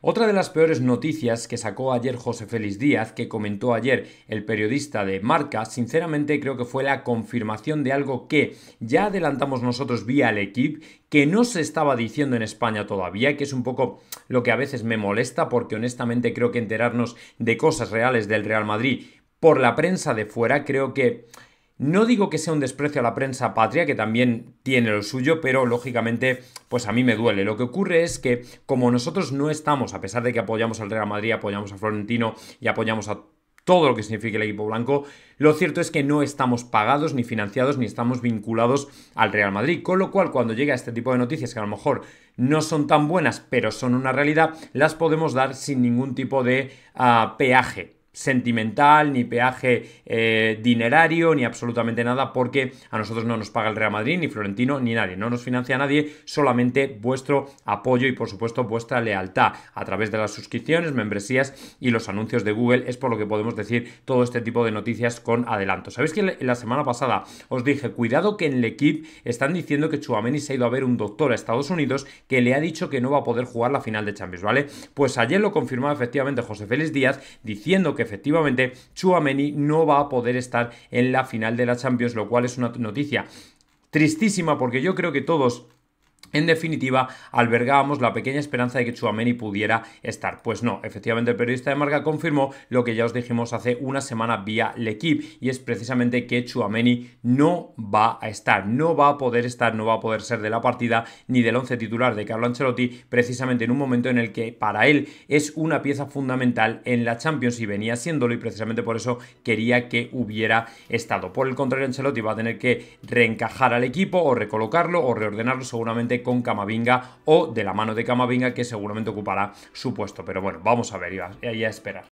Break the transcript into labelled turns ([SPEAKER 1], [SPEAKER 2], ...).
[SPEAKER 1] Otra de las peores noticias que sacó ayer José Félix Díaz, que comentó ayer el periodista de Marca, sinceramente creo que fue la confirmación de algo que ya adelantamos nosotros vía el equipo, que no se estaba diciendo en España todavía, que es un poco lo que a veces me molesta, porque honestamente creo que enterarnos de cosas reales del Real Madrid por la prensa de fuera, creo que no digo que sea un desprecio a la prensa patria, que también tiene lo suyo, pero lógicamente, pues a mí me duele. Lo que ocurre es que, como nosotros no estamos, a pesar de que apoyamos al Real Madrid, apoyamos a Florentino y apoyamos a todo lo que signifique el equipo blanco, lo cierto es que no estamos pagados, ni financiados, ni estamos vinculados al Real Madrid. Con lo cual, cuando llega este tipo de noticias que a lo mejor no son tan buenas, pero son una realidad, las podemos dar sin ningún tipo de ah, peaje sentimental, ni peaje eh, dinerario, ni absolutamente nada, porque a nosotros no nos paga el Real Madrid, ni Florentino, ni nadie. No nos financia a nadie, solamente vuestro apoyo y por supuesto vuestra lealtad a través de las suscripciones, membresías y los anuncios de Google. Es por lo que podemos decir todo este tipo de noticias con adelanto. Sabéis que la semana pasada os dije, cuidado que en el equipo están diciendo que Chuameni se ha ido a ver un doctor a Estados Unidos que le ha dicho que no va a poder jugar la final de Champions, ¿vale? Pues ayer lo confirmaba efectivamente José Félix Díaz diciendo que efectivamente Chuameni no va a poder estar en la final de la Champions, lo cual es una noticia tristísima porque yo creo que todos en definitiva, albergábamos la pequeña esperanza de que Chuameni pudiera estar. Pues no, efectivamente el periodista de marca confirmó lo que ya os dijimos hace una semana vía L'Equipe y es precisamente que Chuameni no va a estar, no va a poder estar, no va a poder ser de la partida ni del once titular de Carlo Ancelotti, precisamente en un momento en el que para él es una pieza fundamental en la Champions y venía siéndolo y precisamente por eso quería que hubiera estado. Por el contrario, Ancelotti va a tener que reencajar al equipo o recolocarlo o reordenarlo seguramente con Camavinga o de la mano de Camavinga que seguramente ocupará su puesto. Pero bueno, vamos a ver y a esperar.